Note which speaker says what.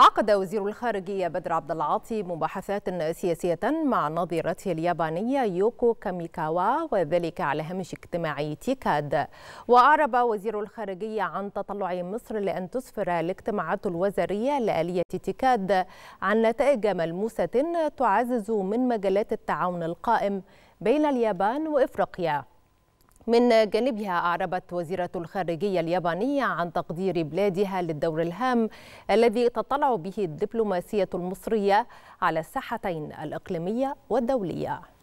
Speaker 1: عقد وزير الخارجية بدر عبد العاطي مباحثات سياسية مع نظيرته اليابانية يوكو كاميكاوا وذلك على هامش اجتماع تيكاد وأعرب وزير الخارجية عن تطلع مصر لأن تسفر الاجتماعات الوزارية لآلية تيكاد عن نتائج ملموسة تعزز من مجالات التعاون القائم بين اليابان وإفريقيا من جانبها أعربت وزيرة الخارجية اليابانية عن تقدير بلادها للدور الهام الذي تطلع به الدبلوماسية المصرية على الساحتين الإقليمية والدولية